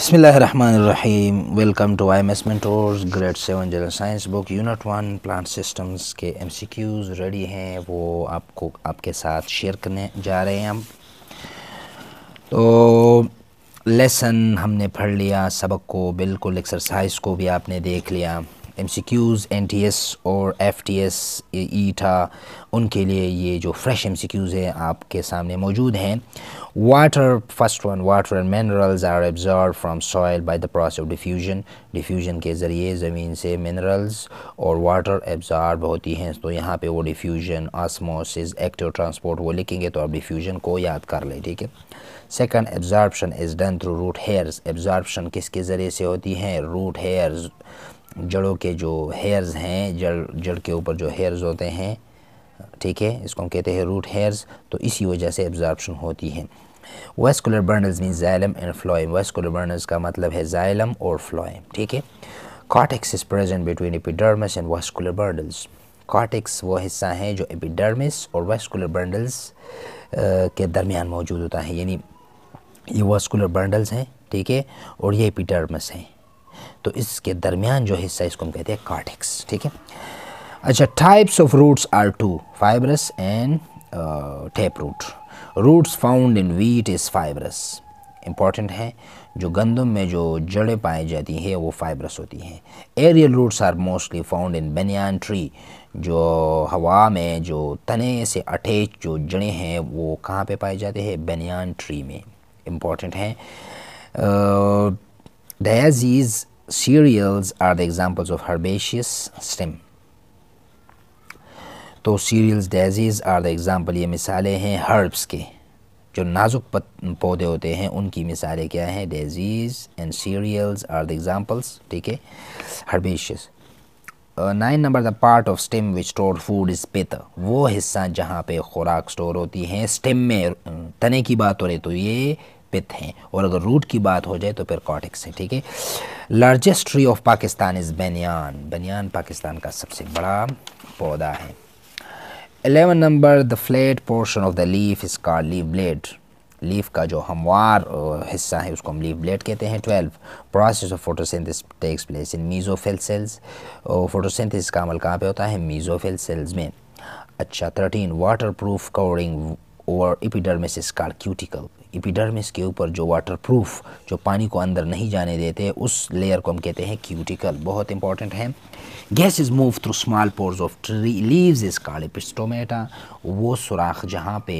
बसमीम welcome to I M S mentors grade seven general science book unit one plant systems के M C Qs ready हैं वो आपको आपके साथ शेयर करने जा रहे हैं हम तो लेसन हमने पढ़ लिया सबक को बिल्कुल एक्सरसाइज को भी आपने देख लिया एमसीक्यूज़ एनटीएस और एफटीएस ईटा e उनके लिए ये जो फ्रेश एमसीक्यूज़ है आपके सामने मौजूद हैं water first one water and minerals are absorb from soil by the process of diffusion diffusion के ज़रिए ज़मीन से मिनरल्स और वाटर एब्जॉर्ब होती हैं तो यहाँ पे वो डिफ्यूजन आसमोसिस एक्टिव ट्रांसपोर्ट वो लिखेंगे तो आप डिफ्यूजन को याद कर लें ठीक है second absorption is done through root hairs absorption किसके ज़रिए से होती हैं रूट हेयर्स जड़ों के जो हेयर्स हैं जड़ जड़ के ऊपर जो हेयर्स होते हैं ठीक है इसको हम कहते हैं रूट हेयर्स तो इसी वजह से एब्जॉर्बशन होती है vascular bundles mean xylem and phloem vascular bundles का मतलब है जायलम और फ्लोएम ठीक है cortex is present between epidermis and vascular bundles cortex वो हिस्सा है जो एपिडर्मिस और वेस्कुलर बर्नल्स के दरमियान मौजूद होता है यानी ये वेस्कुलर बर्नल्स हैं ठीक है और ये एपिडर्मिस हैं तो इसके दरमियान जो हिस्सा इसको हम कहते हैं कार्टिक्स ठीक है अच्छा types of roots are two fibrous and tap root roots found in wheat is fibrous important है जो गंदम में जो जड़ें पाई जाती है वो फाइबरस होती हैं aerial roots are mostly found in banyan tree जो हवा में जो तने से अटैच जो जड़ें हैं वो कहाँ पे पाए जाते हैं बनियान ट्री में इम्पॉर्टेंट हैं daisies cereals are the examples of herbaceous stem तो cereals daisies are the example ये मिसालें हैं हर्ब्स के जो नाजुक पौधे होते हैं उनकी मिसालें क्या हैं daisies and cereals are the examples ठीक है herbaceous nine number the part of stem which store food is pith वो हिस्सा जहाँ पे खुराक स्टोर होती है स्टेम में तने की बात हो रही तो ये पिथ हैं और अगर रूट की बात हो जाए तो फिर कॉटिक्स हैं ठीक है largest tree of Pakistan is banyan banyan Pakistan का सबसे बड़ा पौधा है eleven number the flat portion of the leaf is call leaf blade leaf का जो हमवार हिस्सा है उसको हम लीफ ब्लेड कहते हैं twelve process of photosynthesis takes place in mesophyll cells photosynthesis का अमल कहाँ पे होता है मीजोफिल सेल्स में अच्छा thirteen water proof covering over epidermis स्कार क्यूटिकल इपिडर्मिस के ऊपर जो वाटरप्रूफ जो पानी को अंदर नहीं जाने देते उस लेयर को हम कहते हैं क्यूटिकल बहुत इंपॉर्टेंट है gases move through small pores of tree leaves is called एपिस्टोमेटा वो सुराख जहाँ पे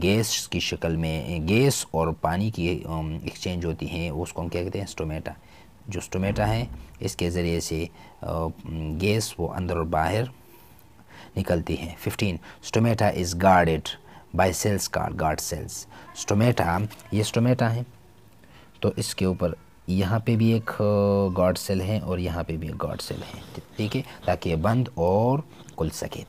गैस की शक्ल में गैस और पानी की एक्सचेंज होती है उसको हम क्या कहते हैं स्टोमेटा जो स्टोमेटा है इसके ज़रिए से गैस वो अंदर और बाहर निकलती हैं fifteen stomata is guarded by cells called guard cells stomata ये स्टोमेटा है तो इसके ऊपर यहाँ पे भी एक गॉड सेल है और यहाँ पे भी एक गॉड सेल है ठीक है ताकि ये बंद और खुल सके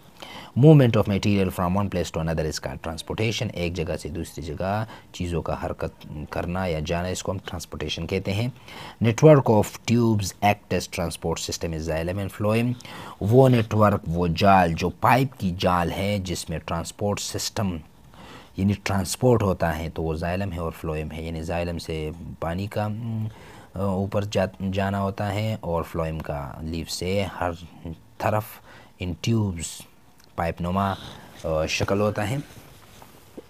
movement of material from one place to another इसका ट्रांसपोर्टेशन एक जगह से दूसरी जगह चीज़ों का हरकत करना या जाना इसको हम ट्रांसपोर्टेशन कहते हैं network of tubes act as transport system is xylem and phloem वो नेटवर्क वो जाल जो पाइप की जाल है जिसमें ट्रांसपोर्ट सिस्टम यानी ट्रांसपोर्ट होता है तो वो जाइलम है और फ्लोइम है यानी जाइलम से पानी का ऊपर जा जाना होता है और फ्लोइम का लीव से हर तरफ इन ट्यूब्स पाइपनुमा शक्ल होता है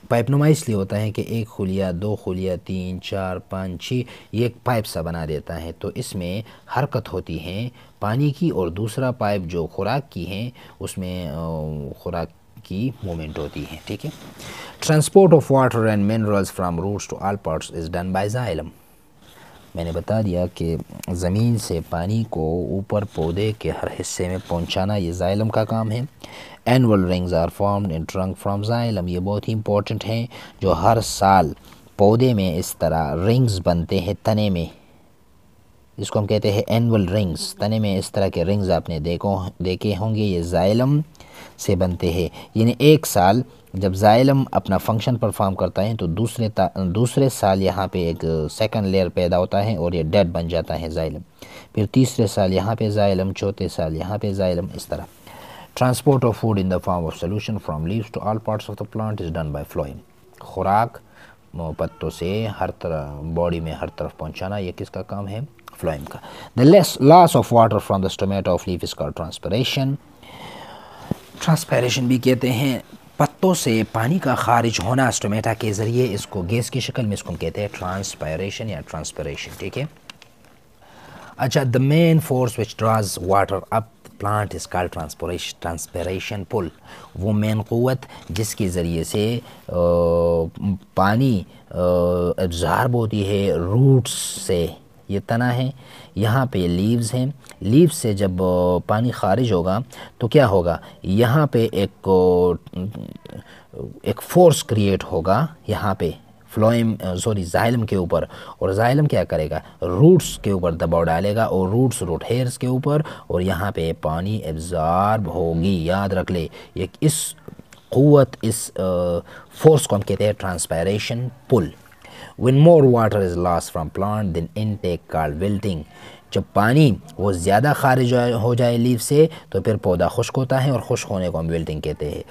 पाइपनुमा इसलिए होता है कि एक खुलिया दो खुलिया तीन चार पाँच छः ये एक पाइप सा बना देता है तो इसमें हरकत होती है पानी की और दूसरा पाइप जो खुराक की है उसमें खुराक की मूवमेंट होती है ठीक है transport of water and minerals from roots to all parts is done by xylem मैंने बता दिया कि ज़मीन से पानी को ऊपर पौधे के हर हिस्से में पहुंचाना ये जाइलम का काम है annual rings are form in trunk from xylem ये बहुत ही इंपॉर्टेंट हैं जो हर साल पौधे में इस तरह रिंग्स बनते हैं तने में इसको हम कहते हैं एनअल रिंग्स तने में इस तरह के रिंग्स आपने देखो देखे होंगे ये जाइलम से बनते हैं यानी एक साल जब जाइलम अपना फंक्शन परफॉर्म करता है तो दूसरे दूसरे साल यहाँ पे एक सेकंड लेयर पैदा होता है और ये डेड बन जाता है जाइलम फिर तीसरे साल यहाँ पे जाइलम चौथे साल यहाँ पे जाइलम इस तरह transport of food in the form of solution from leaves to all parts of the plant is done by phloem खुराक पत्तों से हर तरह बॉडी में हर तरफ पहुँचाना ये किसका काम है फ्लोइम का the less loss of water from the stomata of leaf इसका ट्रांसपरेशन ट्रांसपेरेशन भी कहते हैं पत्तों से पानी का खारिज होना स्टोमेटा के ज़रिए इसको गैस की शक्ल में इसको कहते हैं ट्रांसपेरेशन या ट्रांसपरेशन ठीक है अच्छा the main force which draws water up plant is transpiration transpiration पुल वो मेन क़वत जिसके ज़रिए से पानी एब्ज़ार्ब होती है रूट्स से ये तना है यहाँ पे लीव्स हैं लीव्स से जब पानी ख़ारिज होगा तो क्या होगा यहाँ पे एक एक फ़ोर्स क्रिएट होगा यहाँ पे फ्लोइम सॉरी जाइलम के ऊपर और जाइलम क्या करेगा रूट्स के ऊपर दबाव डालेगा और रूट्स रूट हेयर्स के ऊपर और यहाँ पे पानी एब्जॉर्ब होगी याद रख ले एक इस क़वत इस फोर्स को हम कहते हैं transpiration pull when more water is lost from plant than intake called wilting जब पानी वो ज़्यादा खारिज हो जाए लीव से तो फिर पौधा खुश्क होता है और खुश्क होने को हम विल्टिंग कहते हैं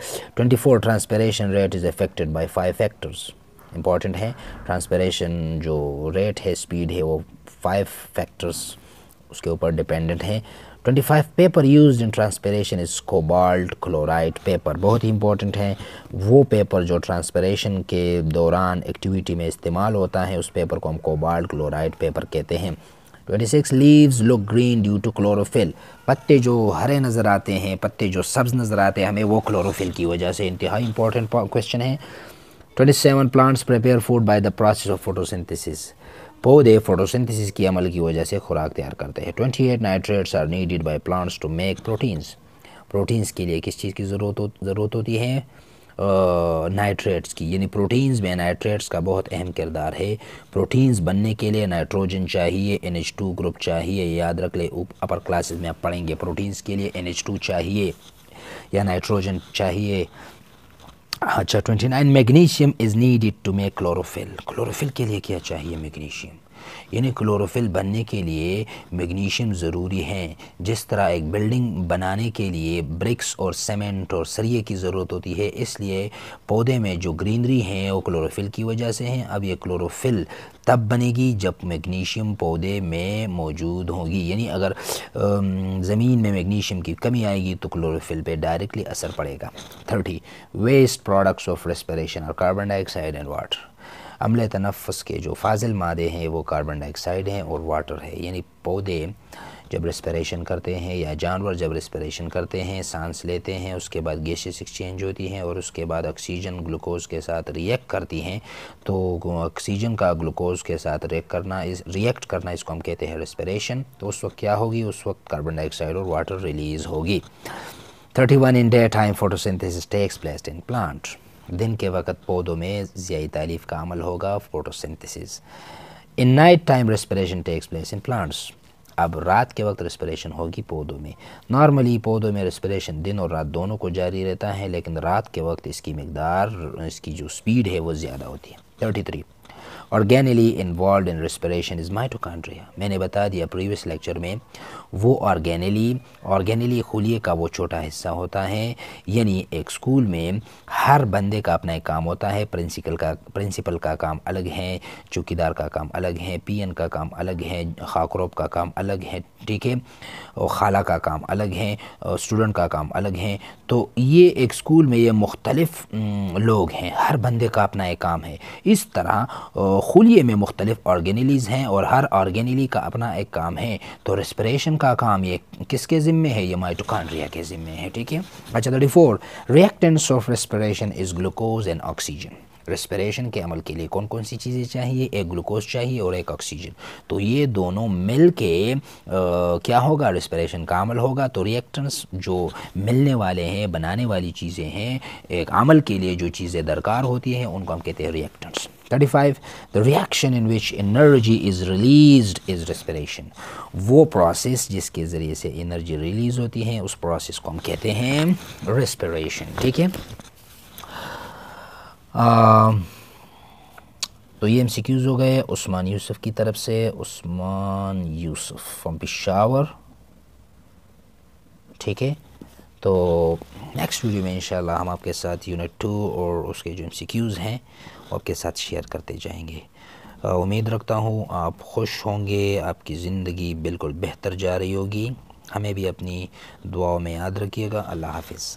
24 transpiration rate is affected by five factors important है ट्रांसपेरेशन जो रेट है स्पीड है वो फाइव फैक्टर्स उसके ऊपर डिपेंडेंट है 25 paper used in transpiration is cobalt chloride paper बहुत ही इंपॉर्टेंट है वो पेपर जो ट्रांसपेरेशन के दौरान एक्टिविटी में इस्तेमाल होता है उस पेपर को हम कोबाल्ट क्लोराइड पेपर कहते हैं 26 leaves look green due to chlorophyll पत्ते जो हरे नज़र आते हैं पत्ते जो सब्ज़ नज़र आते हैं हमें वो क्लोरोफिल की वजह से इंतहाई इंपॉर्टेंट क्वेश्चन है 27 plants prepare food by the process of photosynthesis पौधे फोटोसिंथेसिस की अमल की वजह से खुराक तैयार करते हैं 28 nitrates are needed by plants to make proteins proteins के लिए किस चीज़ की ज़रूरत ज़रूरत होती है नाइट्रेट्स की यानी प्रोटीन्स में नाइट्रेट्स का बहुत अहम किरदार है प्रोटीन्स बनने के लिए नाइट्रोजन चाहिए एन एच टू ग्रुप चाहिए याद रख ले अपर क्लासेस में आप पढ़ेंगे प्रोटीन्स के लिए एन एच टू चाहिए या नाइट्रोजन चाहिए अच्छा twenty nine magnesium is needed to make chlorophyll chlorophyll के लिए क्या चाहिए मैग्नीशियम यानी क्लोरोफिल बनने के लिए मैग्नीशियम ज़रूरी है जिस तरह एक बिल्डिंग बनाने के लिए ब्रिक्स और सीमेंट और सरिये की ज़रूरत होती है इसलिए पौधे में जो ग्रीनरी है वो क्लोरोफिल की वजह से हैं अब ये क्लोरोफिल तब बनेगी जब मैग्नीशियम पौधे में मौजूद होगी यानी अगर ज़मीन में मैग्नीशियम की कमी आएगी तो क्लोरोफिल पे डायरेक्टली असर पड़ेगा thirty waste products of respiration are carbon dioxide and water अमल तनफ़ के जो फाजिल मादे हैं वो कार्बन डाइऑक्साइड हैं और वाटर है यानी पौधे जब रेस्परेशन करते हैं या जानवर जब रेस्परेशन करते हैं सांस लेते हैं उसके बाद गैसेस एक्सचेंज होती हैं और उसके बाद ऑक्सीजन ग्लूकोज के साथ रिएक्ट करती हैं तो ऑक्सीजन का ग्लूकोज के साथ रिएक्ट करना इस रिएक्ट करना इसको हम कहते हैं रेस्परेशन तो उस वक्त क्या होगी उस वक्त कार्बन डाइऑक्साइड और वाटर रिलीज़ होगी in day time photosynthesis takes place in plant दिन के वक्त पौधों में ज़ियाई तालीफ का अमल होगा photosynthesis in night time respiration takes place in plants अब रात के वक्त रेस्परेशन होगी पौधों में नॉर्मली पौधों में रेस्परेशन दिन और रात दोनों को जारी रहता है लेकिन रात के वक्त इसकी मकदार इसकी जो स्पीड है वो ज़्यादा होती है thirty three organelle involve in respiration is mitochondria मैंने बता दिया प्रीवियस लेक्चर में वो ऑर्गेनली ऑर्गेनली खुलिए का वो छोटा हिस्सा होता है यानी एक स्कूल में हर बंदे का अपना एक काम होता है प्रिंसिपल का प्रिंसिपल का काम अलग है चौकीदार का काम अलग है पीएन का काम अलग है खाकरोप का काम अलग है ठीक है और खाला का काम अलग है और स्टूडेंट का काम अलग है तो ये एक स्कूल में ये मुख्तलिफ लोग हैं हर बंदे का अपना एक काम है इस तरह खुलिए में मुख्तलिफ ऑर्गेनिलीज हैं और हर ऑर्गेनिली का अपना एक काम है तो रेस्परेशन का काम ये किसके ज़िम्मे है ये माइटोकॉन्ड्रिया के ज़िम्मे है ठीक है अच्छा thirty four reactants of respiration is glucose and oxygen respiration के अमल के लिए कौन कौन सी चीज़ें चाहिए एक ग्लूकोज चाहिए और एक ऑक्सीजन तो ये दोनों मिल के आ, क्या होगा रेस्परेशन का अमल होगा तो रिएक्टन्स जो मिलने वाले हैं बनाने वाली चीज़ें हैं एक अमल के लिए जो चीज़ें दरकार होती हैं उनको हम कहते हैं thirty 35 the reaction in which energy is released is respiration वो process जिसके ज़रिए से energy release होती है उस process को हम कहते हैं respiration ठीक है Um, तो ये एम सी क्यूज़ हो गए उस्मान यूसुफ की तरफ से उस्मान यूसुफ फ्रॉम पिशावर ठीक है तो नेक्स्ट वीडियो में इंशाल्लाह हम आपके साथ यूनिट टू और उसके जो एम सी क्यूज़ हैं आपके साथ शेयर करते जाएंगे उम्मीद रखता हूँ आप खुश होंगे आपकी ज़िंदगी बिल्कुल बेहतर जा रही होगी हमें भी अपनी दुआओं में याद रखिएगा अल्लाह हाफिज़